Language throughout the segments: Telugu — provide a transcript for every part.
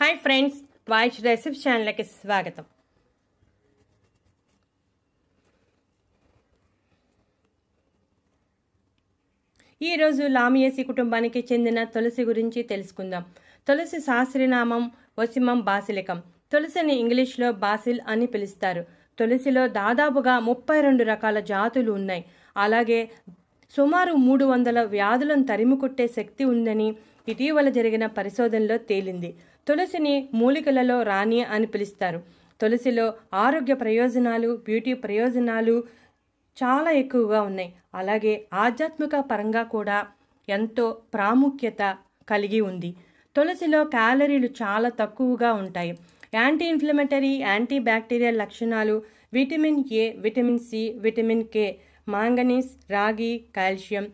హాయ్ ఫ్రెండ్స్ వాయిస్ రెసిపీ ఛానల్కి స్వాగతం ఈరోజు లామియేసి కుటుంబానికి చెందిన తులసి గురించి తెలుసుకుందాం తులసి సహస్రనామం వసిమం బాసిలికం తులసిని ఇంగ్లీష్లో బాసిల్ అని పిలుస్తారు తులసిలో దాదాపుగా ముప్పై రెండు రకాల జాతులు ఉన్నాయి అలాగే సుమారు మూడు వందల వ్యాధులను తరిమికొట్టే శక్తి ఉందని ఇటీవల జరిగిన పరిశోధనలో తేలింది తులసిని మూలికలలో రాణి అని పిలుస్తారు తులసిలో ఆరోగ్య ప్రయోజనాలు బ్యూటీ ప్రయోజనాలు చాలా ఎక్కువగా ఉన్నాయి అలాగే ఆధ్యాత్మిక పరంగా కూడా ఎంతో ప్రాముఖ్యత కలిగి ఉంది తులసిలో క్యాలరీలు చాలా తక్కువగా ఉంటాయి యాంటీ ఇన్ఫ్లమేటరీ యాంటీ బ్యాక్టీరియల్ లక్షణాలు vitamin A vitamin C vitamin K manganese రాగి కాల్షియం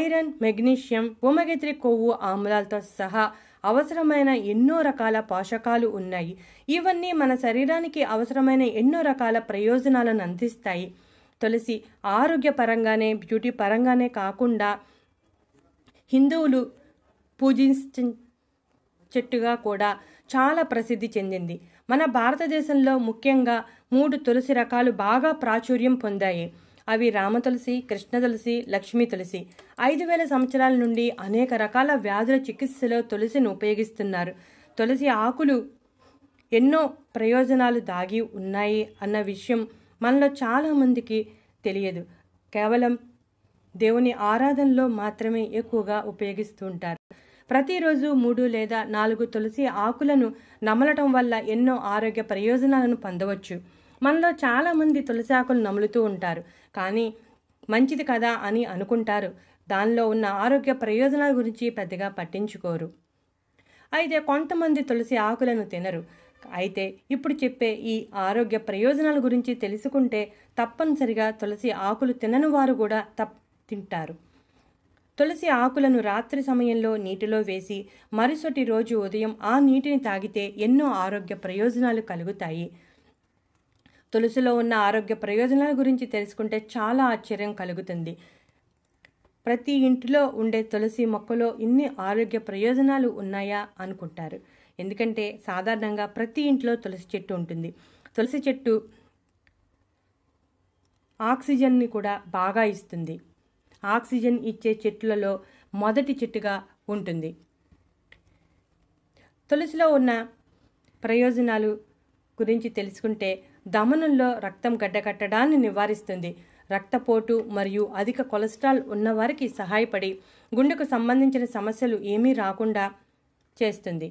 ఐరన్ మెగ్నీషియం ఉమగిత్రి కొవ్వు ఆమ్లాలతో సహా అవసరమైన ఎన్నో రకాల పోషకాలు ఉన్నాయి ఇవన్నీ మన శరీరానికి అవసరమైన ఎన్నో రకాల ప్రయోజనాలను అందిస్తాయి తులసి ఆరోగ్యపరంగానే బ్యూటీ పరంగానే కాకుండా హిందువులు పూజించ చెట్టుగా కూడా చాలా ప్రసిద్ధి చెందింది మన భారతదేశంలో ముఖ్యంగా మూడు తులసి రకాలు బాగా ప్రాచుర్యం పొందాయి అవి రామ తులసి కృష్ణ తులసి లక్ష్మి తులసి ఐదు వేల సంవత్సరాల నుండి అనేక రకాల వ్యాధుల చికిత్సలో తులసిని ఉపయోగిస్తున్నారు తులసి ఆకులు ఎన్నో ప్రయోజనాలు దాగి ఉన్నాయి అన్న విషయం మనలో చాలామందికి తెలియదు కేవలం దేవుని ఆరాధనలో మాత్రమే ఎక్కువగా ఉపయోగిస్తుంటారు ప్రతిరోజు మూడు లేదా నాలుగు తులసి ఆకులను నమలటం వల్ల ఎన్నో ఆరోగ్య ప్రయోజనాలను పొందవచ్చు మనలో చాలామంది తులసాకులు నములుతూ ఉంటారు కానీ మంచిది కదా అని అనుకుంటారు దానిలో ఉన్న ఆరోగ్య ప్రయోజనాల గురించి పెద్దగా పట్టించుకోరు అయితే కొంతమంది తులసి ఆకులను తినరు అయితే ఇప్పుడు చెప్పే ఈ ఆరోగ్య ప్రయోజనాల గురించి తెలుసుకుంటే తప్పనిసరిగా తులసి ఆకులు తినని వారు కూడా తప్ తింటారు తులసి ఆకులను రాత్రి సమయంలో నీటిలో వేసి మరుసటి రోజు ఉదయం ఆ నీటిని తాగితే ఎన్నో ఆరోగ్య ప్రయోజనాలు కలుగుతాయి తులసిలో ఉన్న ఆరోగ్య ప్రయోజనాల గురించి తెలుసుకుంటే చాలా ఆశ్చర్యం కలుగుతుంది ప్రతి ఇంటిలో ఉండే తులసి మొక్కలో ఇన్ని ఆరోగ్య ప్రయోజనాలు ఉన్నాయా అనుకుంటారు ఎందుకంటే సాధారణంగా ప్రతి ఇంట్లో తులసి చెట్టు ఉంటుంది తులసి చెట్టు ఆక్సిజన్ని కూడా బాగా ఇస్తుంది ఆక్సిజన్ ఇచ్చే చెట్లలో మొదటి చెట్టుగా ఉంటుంది తులసిలో ఉన్న ప్రయోజనాలు గురించి తెలుసుకుంటే ధమనుల్లో రక్తం గడ్డకట్టడాన్ని నివారిస్తుంది రక్తపోటు మరియు అధిక కొలెస్ట్రాల్ ఉన్నవారికి సహాయపడి గుండెకు సంబంధించిన సమస్యలు ఏమీ రాకుండా చేస్తుంది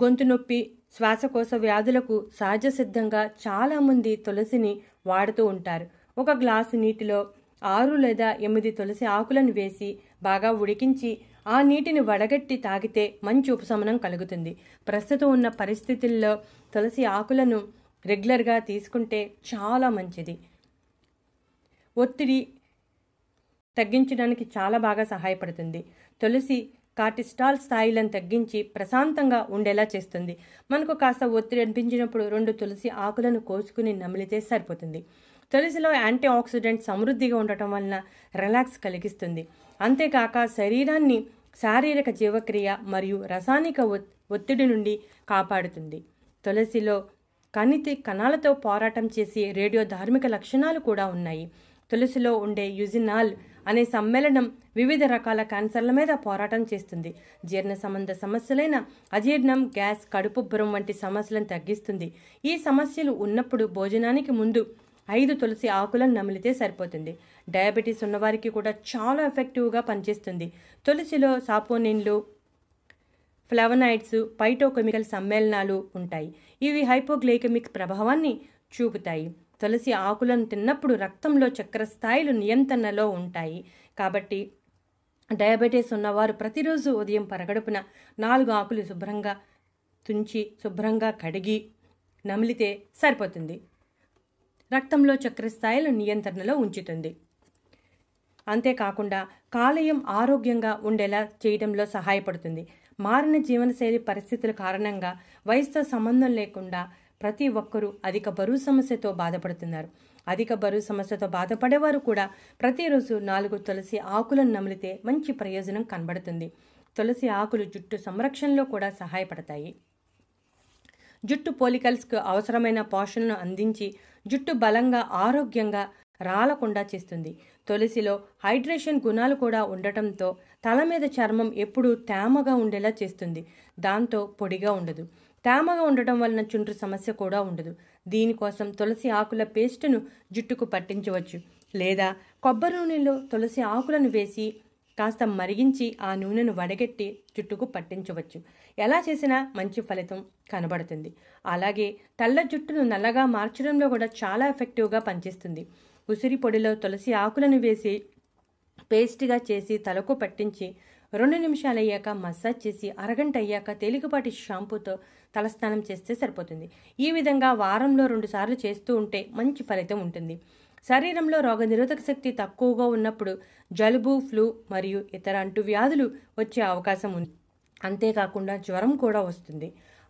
గొంతు నొప్పి శ్వాసకోశ వ్యాధులకు సహజ సిద్ధంగా చాలామంది తులసిని వాడుతూ ఉంటారు ఒక గ్లాసు నీటిలో ఆరు లేదా ఎనిమిది తులసి ఆకులను వేసి బాగా ఉడికించి ఆ నీటిని వడగట్టి తాగితే మంచి ఉపశమనం కలుగుతుంది ప్రస్తుతం ఉన్న పరిస్థితుల్లో తులసి ఆకులను రెగ్యులర్గా తీసుకుంటే చాలా మంచిది ఒత్తిడి తగ్గించడానికి చాలా బాగా సహాయపడుతుంది తులసి కార్టిస్టాల్ స్థాయిలను తగ్గించి ప్రశాంతంగా ఉండేలా చేస్తుంది మనకు కాస్త ఒత్తిడి అనిపించినప్పుడు రెండు తులసి ఆకులను కోసుకుని నమిలితే సరిపోతుంది తులసిలో యాంటీ ఆక్సిడెంట్ సమృద్ధిగా ఉండటం వలన రిలాక్స్ కలిగిస్తుంది అంతేకాక శరీరాన్ని శారీరక జీవక్రియ మరియు రసాయనిక ఒత్తిడి నుండి కాపాడుతుంది తులసిలో కణితి కణాలతో పోరాటం చేసే రేడియో ధార్మిక లక్షణాలు కూడా ఉన్నాయి తులసిలో ఉండే యుజినాల్ అనే సమ్మేళనం వివిధ రకాల క్యాన్సర్ల మీద పోరాటం చేస్తుంది జీర్ణ సంబంధ సమస్యలైన అజీర్ణం గ్యాస్ కడుపుబ్బరం వంటి సమస్యలను తగ్గిస్తుంది ఈ సమస్యలు ఉన్నప్పుడు భోజనానికి ముందు ఐదు తులసి ఆకులను నమిలితే సరిపోతుంది డయాబెటీస్ ఉన్నవారికి కూడా చాలా ఎఫెక్టివ్గా పనిచేస్తుంది తులసిలో సాపోనిన్లు ఫ్లెవనైడ్స్ పైటోకెమికల్ సమ్మేళనాలు ఉంటాయి ఇవి హైపోగ్లైకమిక్ ప్రభావాన్ని చూపుతాయి తులసి ఆకులను తిన్నప్పుడు రక్తంలో చక్కెర స్థాయిలు నియంత్రణలో ఉంటాయి కాబట్టి డయాబెటీస్ ఉన్నవారు ప్రతిరోజు ఉదయం పరగడుపున నాలుగు ఆకులు శుభ్రంగా తుంచి శుభ్రంగా కడిగి నమిలితే సరిపోతుంది రక్తంలో చక్కెర స్థాయిలు నియంత్రణలో ఉంచుతుంది అంతేకాకుండా కాలేయం ఆరోగ్యంగా ఉండేలా చేయడంలో సహాయపడుతుంది మారిన జీవనశైలి పరిస్థితుల కారణంగా వయసుతో సంబంధం లేకుండా ప్రతి ఒక్కరూ అధిక బరువు సమస్యతో బాధపడుతున్నారు అధిక బరువు సమస్యతో బాధపడేవారు కూడా ప్రతిరోజు నాలుగు తులసి ఆకులను నమిలితే మంచి ప్రయోజనం కనబడుతుంది తులసి ఆకులు జుట్టు సంరక్షణలో కూడా సహాయపడతాయి జుట్టు పోలికల్స్కు అవసరమైన పోషణను అందించి జుట్టు బలంగా ఆరోగ్యంగా రాలకుండా చేస్తుంది తులసిలో హైడ్రేషన్ గుణాలు కూడా ఉండటంతో తల మీద చర్మం ఎప్పుడూ తేమగా ఉండేలా చేస్తుంది దాంతో పొడిగా ఉండదు తేమగా ఉండటం వలన చుండ్రు సమస్య కూడా ఉండదు దీనికోసం తులసి ఆకుల పేస్టును జుట్టుకు పట్టించవచ్చు లేదా కొబ్బరి నూనెలో తులసి ఆకులను వేసి కాస్త మరిగించి ఆ నూనెను వడగట్టి జుట్టుకు పట్టించవచ్చు ఎలా చేసినా మంచి ఫలితం కనబడుతుంది అలాగే తెల్ల జుట్టును నల్లగా మార్చడంలో కూడా చాలా ఎఫెక్టివ్గా పనిచేస్తుంది ఉసిరి పొడిలో తులసి ఆకులను వేసి పేస్ట్గా చేసి తలకు పట్టించి రెండు నిమిషాలు అయ్యాక మసాజ్ చేసి అరగంట అయ్యాక తేలికపాటి షాంపూతో తలస్నానం చేస్తే సరిపోతుంది ఈ విధంగా వారంలో రెండుసార్లు చేస్తూ ఉంటే మంచి ఫలితం ఉంటుంది శరీరంలో రోగనిరోధక శక్తి తక్కువగా ఉన్నప్పుడు జలుబు ఫ్లూ మరియు ఇతర అంటువ్యాధులు వ్యాధులు వచ్చే అవకాశం ఉంది అంతేకాకుండా జ్వరం కూడా వస్తుంది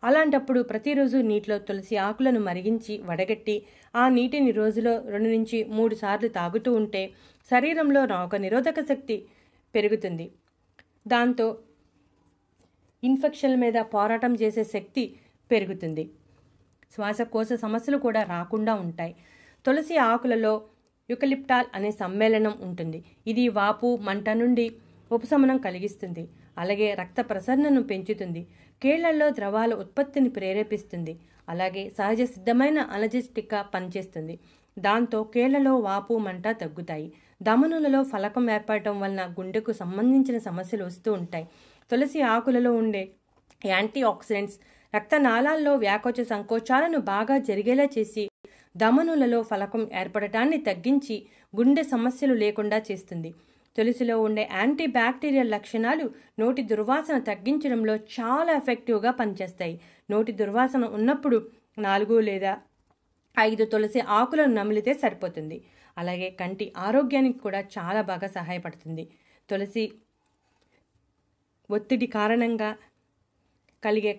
అలాంటప్పుడు ప్రతిరోజు నీటిలో తులసి ఆకులను మరిగించి వడగట్టి ఆ నీటిని రోజులో రెండు నుంచి మూడు సార్లు తాగుతూ ఉంటే శరీరంలో రోగ నిరోధక శక్తి పెరుగుతుంది దాంతో ఇన్ఫెక్షన్ల మీద పోరాటం చేసే శక్తి పెరుగుతుంది శ్వాసకోశ సమస్యలు కూడా రాకుండా ఉంటాయి తులసి ఆకులలో యుకలిప్టాల్ అనే సమ్మేళనం ఉంటుంది ఇది వాపు మంట నుండి ఉపశమనం కలిగిస్తుంది అలాగే రక్త ప్రసరణను పెంచుతుంది కీళ్లలో ద్రవాల ఉత్పత్తిని ప్రేరేపిస్తుంది అలాగే సహజ సిద్ధమైన అలజెస్టిక్గా పనిచేస్తుంది దాంతో కీళ్లలో వాపు మంట తగ్గుతాయి దమనులలో ఫలకం ఏర్పడటం వలన గుండెకు సంబంధించిన సమస్యలు వస్తూ ఉంటాయి తులసి ఆకులలో ఉండే యాంటీ ఆక్సిడెంట్స్ రక్తనాళాల్లో వ్యాకోచ సంకోచాలను బాగా జరిగేలా చేసి దమనులలో ఫలకం ఏర్పడటాన్ని తగ్గించి గుండె సమస్యలు లేకుండా చేస్తుంది తులసిలో ఉండే యాంటీ బ్యాక్టీరియల్ లక్షణాలు నోటి దుర్వాసన తగ్గించడంలో చాలా ఎఫెక్టివ్గా పనిచేస్తాయి నోటి దుర్వాసన ఉన్నప్పుడు నాలుగు లేదా ఐదు తులసి ఆకులను నమిలితే సరిపోతుంది అలాగే కంటి ఆరోగ్యానికి కూడా చాలా బాగా సహాయపడుతుంది తులసి ఒత్తిడి కారణంగా కలిగే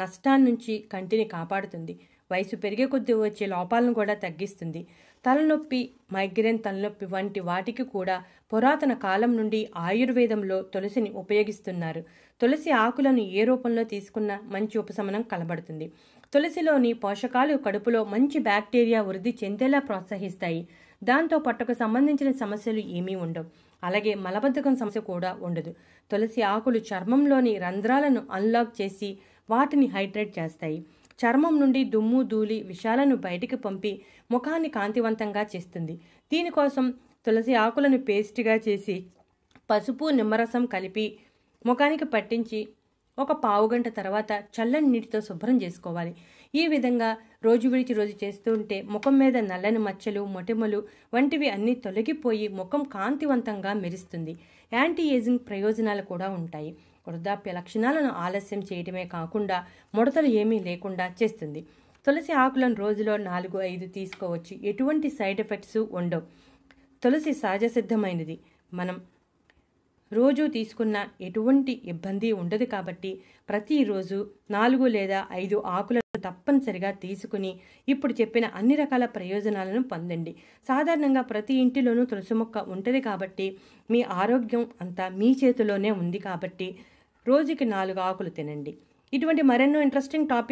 నష్టాన్నించి కంటిని కాపాడుతుంది వయసు పెరిగే కొద్దీ వచ్చే లోపాలను కూడా తగ్గిస్తుంది తలనొప్పి మైగ్రేన్ తలనొప్పి వంటి వాటికి కూడా పురాతన కాలం నుండి ఆయుర్వేదంలో తులసిని ఉపయోగిస్తున్నారు తులసి ఆకులను ఏ రూపంలో తీసుకున్నా మంచి ఉపశమనం కలబడుతుంది తులసిలోని పోషకాలు కడుపులో మంచి బ్యాక్టీరియా వృద్ధి చెందేలా ప్రోత్సహిస్తాయి దాంతో పట్టుకు సంబంధించిన సమస్యలు ఏమీ ఉండవు అలాగే మలబద్ధకం సమస్య కూడా ఉండదు తులసి ఆకులు చర్మంలోని రంధ్రాలను అన్లాక్ చేసి వాటిని హైడ్రేట్ చేస్తాయి చర్మం నుండి దుమ్ము ధూళి విషాలను బయటికి పంపి ముఖాన్ని కాంతివంతంగా చేస్తుంది దీనికోసం తులసి ఆకులను పేస్ట్గా చేసి పసుపు నిమ్మరసం కలిపి ముఖానికి పట్టించి ఒక పావు గంట తర్వాత చల్లని నీటితో శుభ్రం చేసుకోవాలి ఈ విధంగా రోజు విడిచి రోజు చేస్తూ ఉంటే ముఖం మీద నల్లని మచ్చలు మొటిమలు వంటివి అన్నీ తొలగిపోయి ముఖం కాంతివంతంగా మెరుస్తుంది యాంటీ ఏజింగ్ ప్రయోజనాలు కూడా ఉంటాయి వృద్ధాప్య లక్షణాలను ఆలస్యం చేయటమే కాకుండా ముడతలు ఏమీ లేకుండా చేస్తుంది తులసి ఆకులను రోజులో నాలుగు ఐదు తీసుకోవచ్చు ఎటువంటి సైడ్ ఎఫెక్ట్స్ ఉండవు తులసి సహజ సిద్ధమైనది మనం రోజు తీసుకున్న ఎటువంటి ఇబ్బంది ఉండదు కాబట్టి ప్రతిరోజు నాలుగు లేదా ఐదు ఆకులను తప్పనిసరిగా తీసుకుని ఇప్పుడు చెప్పిన అన్ని రకాల ప్రయోజనాలను పొందండి సాధారణంగా ప్రతి ఇంటిలోనూ తులసి మొక్క ఉంటుంది కాబట్టి మీ ఆరోగ్యం అంతా మీ చేతిలోనే ఉంది కాబట్టి రోజుకి నాలుగు ఆకులు తినండి ఇటువంటి మరెన్నో ఇంట్రెస్టింగ్ టాపిక్